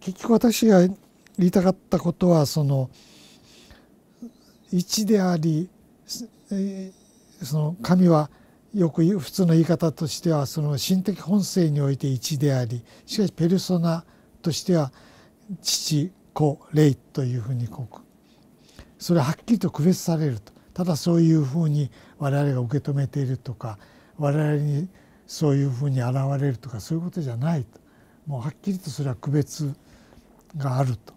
結局私が言いたかったことはその一でありその神はよく普通の言い方としてはその心的本性において一でありしかしペルソナとしては父子霊というふうにこうそれははっきりと区別されるとただそういうふうに我々が受け止めているとか我々にそういうふうに現れるとかそういうことじゃないともうはっきりとそれは区別があると。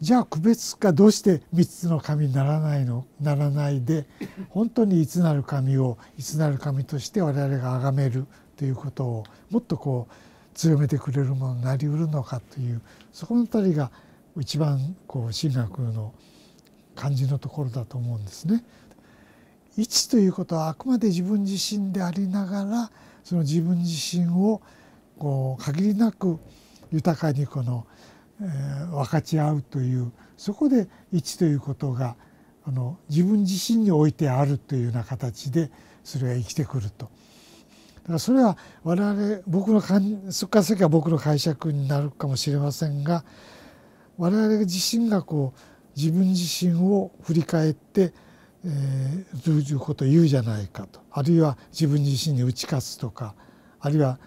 じゃあ区別化どうして3つの神にならないのならないで本当にいつなる神をいつなる神として我々が崇めるということをもっとこう強めてくれるものになりうるのかというそこの辺りが一番こう神学の感じのところだと思うんですね。一ということはあくまで自分自身でありながらその自分自身をこう限りなく豊かにこの、えー、分かち合うというそこで一ということがあの自分自身においてあるというような形でそれが生きてくると。だからそれは我々僕のそっから先は僕の解釈になるかもしれませんが我々自身がこう自分自身を振り返って、えー、いうことを言うじゃないかとあるいは自分自身に打ち勝つとかあるいは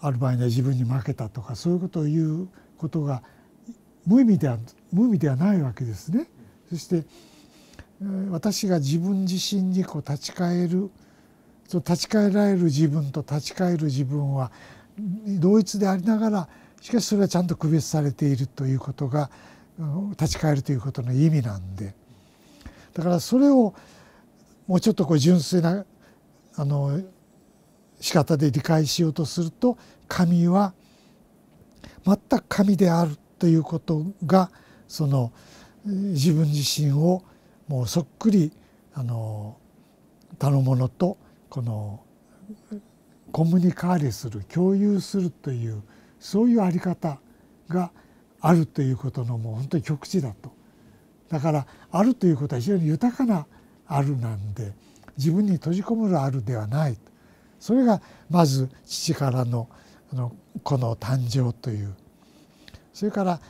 アルバイには自分に負けたとかそういうことを言うことが無意味では無意味ではないわけですね。そして私が自分自身にこう立ち返るその立ち返られる自分と立ち返る自分は同一でありながらしかしそれはちゃんと区別されているということが立ち返るということの意味なんでだからそれをもうちょっとこう純粋なあの仕方で理解しようとすると神は全く神であるということがその自分自身をもうそっくりあの他のものとこのコミュニカーレする共有するというそういうあり方があるということのもう本当に極致だとだからあるということは非常に豊かなあるなんで自分に閉じこもるあるではないそれがまず父からのあの子の誕生というそれから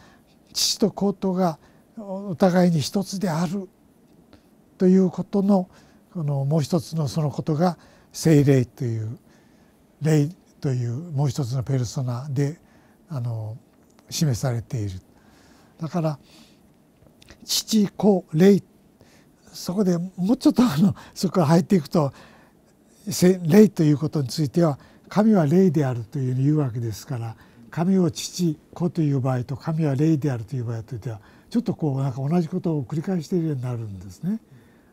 父と子とがお互いに一つであるということのこのもう一つのそのことが聖霊という霊というもう一つのペルソナであの示されている。だから父子霊そこでもうちょっとあのそこから入っていくと霊ということについては神は霊であるというふうに言うわけですから神を父子という場合と神は霊であるという場合とではちょっとこうなんか同じことを繰り返しているようになるんですね。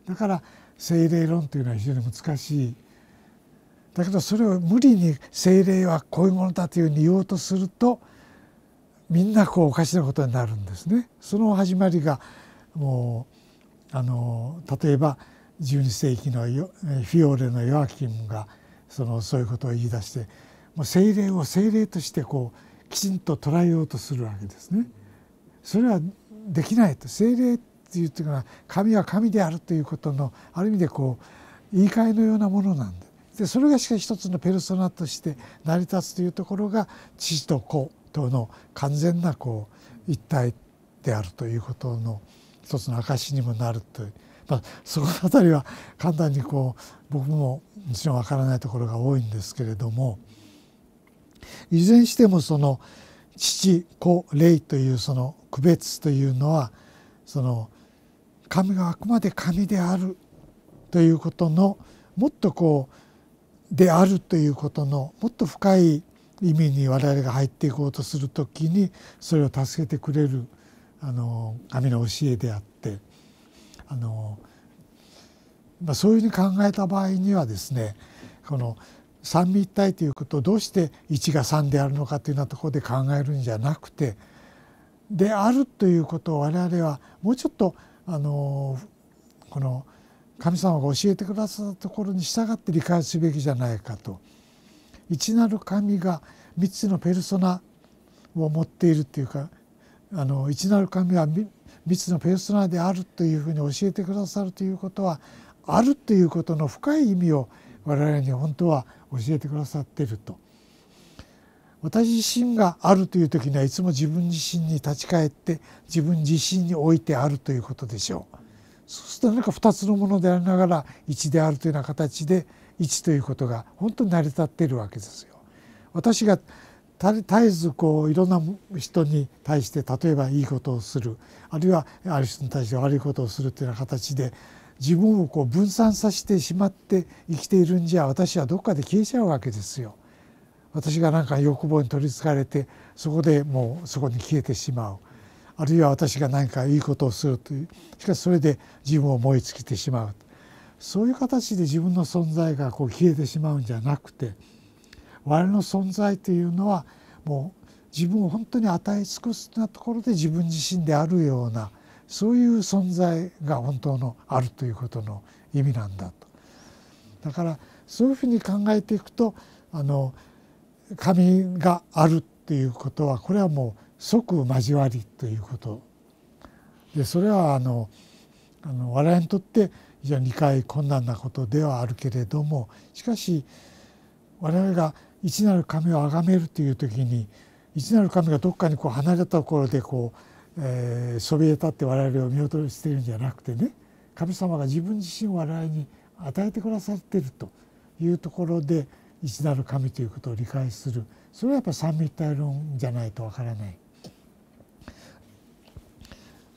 だから精霊論というのは非常に難しい。だけどそれを無理に精霊はこういうものだというふうに言おうとするとみんなこうおかしなことになるんですね。その始まりがもうあの例えば12世紀のフィオーレのヨアキムがそのそういうことを言い出してもう精霊を精霊としてこうきちんと捉えようとするわけですね。それはできないと精霊っていうのは神は神であるということのある意味でこう言い換えのようなものなんででそれがしかし一つのペルソナとして成り立つというところが父と子との完全なこう一体であるということの一つの証にもなるという。まあ、そこの辺りは簡単にこう僕ももちろんわからないところが多いんですけれどもいずれにしてもその父子霊というその区別というのはその神があくまで神であるということのもっとこうであるということのもっと深い意味に我々が入っていこうとする時にそれを助けてくれるあの神の教えであってあの、まあ、そういうふうに考えた場合にはですねこの三位一体ということをどうして一が三であるのかというようなところで考えるんじゃなくてであるということを我々はもうちょっとあのこの神様が教えてくださったところに従って理解すべきじゃないかと。一なる神が3つのペルソナを持っているっていうかあの一なる神は密のペーソナーであるというふうに教えてくださるということはあるということの深い意味を我々に本当は教えてくださっていると私自身があるという時にはいつも自分自身に立ち返って自分自身においてあるということでしょうそうすると何か2つのものでありながら1であるというような形で1ということが本当に成り立っているわけですよ。私が絶えずこういろんな人に対して例えばいいことをするあるいはある人に対して悪いことをするというような形で自分をこう分散させてしまって生きているんじゃ私はどっかで消えちゃうわけですよ。私が何か欲望に取りつかれてそこでもうそこに消えてしまうあるいは私が何かいいことをするというしかしそれで自分を燃え尽きてしまうそういう形で自分の存在がこう消えてしまうんじゃなくて。我の存在というのはもう自分を本当に与え尽くすなところで自分自身であるようなそういう存在が本当のあるということの意味なんだと。だからそういうふうに考えていくとあの神があるっていうことはこれはもう即交わりということでそれはあのあの我々にとって非常に理解困難なことではあるけれどもしかし我々が一なる神を崇めるという時に一なる神がどっかにこう離れたところでこう、えー、そびえ立って我々を見落としているんじゃなくてね神様が自分自身を我々に与えてくださっているというところで一なる神ということを理解するそれはやっぱ三密体論じゃないとわからない。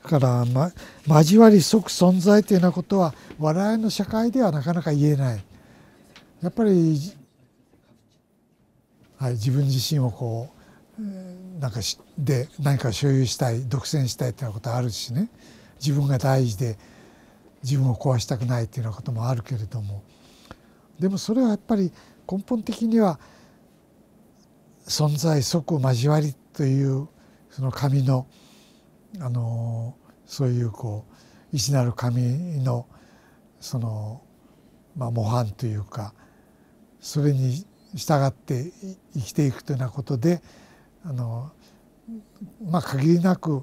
だから、ま、交わり即存在というようなことは我々の社会ではなかなか言えない。やっぱりはい、自分自身をこうなんかしで何か所有したい独占したいっていうようなことあるしね自分が大事で自分を壊したくないっていうようなこともあるけれどもでもそれはやっぱり根本的には存在即交わりというその神のあのそういうこう一なる神のその、まあ、模範というかそれに従って生きていくというようなことであの、まあ、限りなく、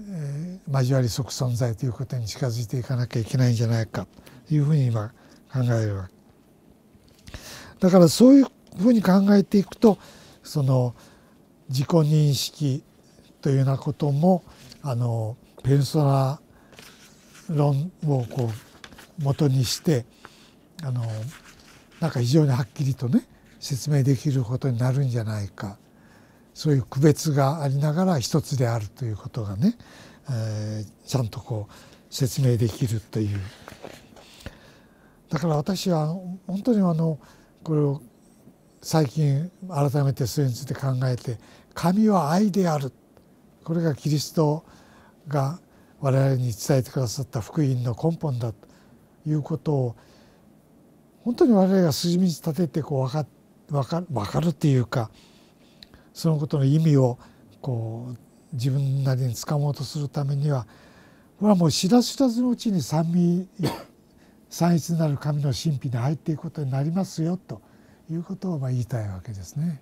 えー、交わり即存在ということに近づいていかなきゃいけないんじゃないかというふうに今考えるわけだからそういうふうに考えていくとその自己認識というようなこともあのペンソナ論をこう元にしてあのなんか非常にはっきりとね説明できることになるんじゃないかそういう区別がありながら一つであるということがね、えー、ちゃんとこう説明できるというだから私は本当にあのこれを最近改めてそれについて考えて「神は愛である」これがキリストが我々に伝えてくださった福音の根本だということを本当に我々が筋道立ててこう分かって分か分かるっていうかそのことの意味をこう自分なりにつかもうとするためにはこれはもう知らず知らずのうちに三味三一なる神の神秘に入っていくことになりますよということをまあ言いたいわけですね。